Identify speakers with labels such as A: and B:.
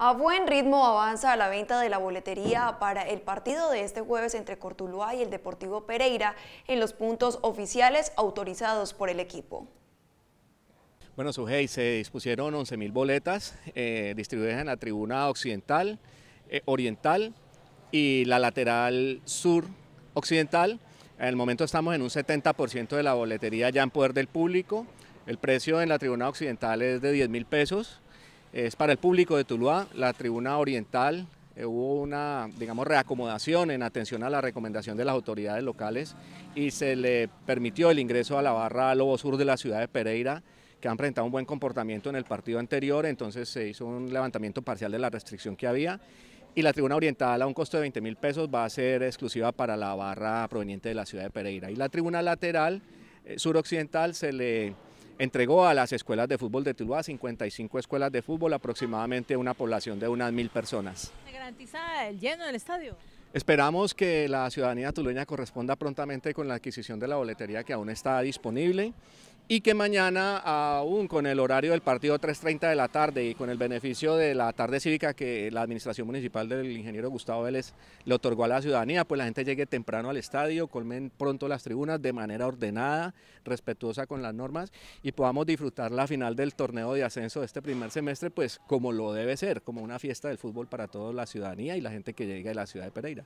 A: A buen ritmo avanza la venta de la boletería para el partido de este jueves entre Cortuluá y el Deportivo Pereira en los puntos oficiales autorizados por el equipo.
B: Bueno, Sujei, se dispusieron 11.000 boletas eh, distribuidas en la tribuna occidental, eh, oriental y la lateral sur occidental. En el momento estamos en un 70% de la boletería ya en poder del público. El precio en la tribuna occidental es de 10 mil pesos es para el público de Tuluá, la tribuna oriental, eh, hubo una, digamos, reacomodación en atención a la recomendación de las autoridades locales y se le permitió el ingreso a la barra Lobo Sur de la ciudad de Pereira, que han presentado un buen comportamiento en el partido anterior, entonces se hizo un levantamiento parcial de la restricción que había y la tribuna oriental a un costo de 20 mil pesos va a ser exclusiva para la barra proveniente de la ciudad de Pereira. Y la tribuna lateral eh, suroccidental se le entregó a las escuelas de fútbol de Tuluá 55 escuelas de fútbol, aproximadamente una población de unas mil personas. ¿Se garantiza el lleno del estadio? Esperamos que la ciudadanía tulueña corresponda prontamente con la adquisición de la boletería que aún está disponible y que mañana, aún con el horario del partido 3.30 de la tarde y con el beneficio de la tarde cívica que la administración municipal del ingeniero Gustavo Vélez le otorgó a la ciudadanía, pues la gente llegue temprano al estadio, colmen pronto las tribunas de manera ordenada, respetuosa con las normas y podamos disfrutar la final del torneo de ascenso de este primer semestre, pues como lo debe ser, como una fiesta del fútbol para toda la ciudadanía y la gente que llegue de la ciudad de Pereira.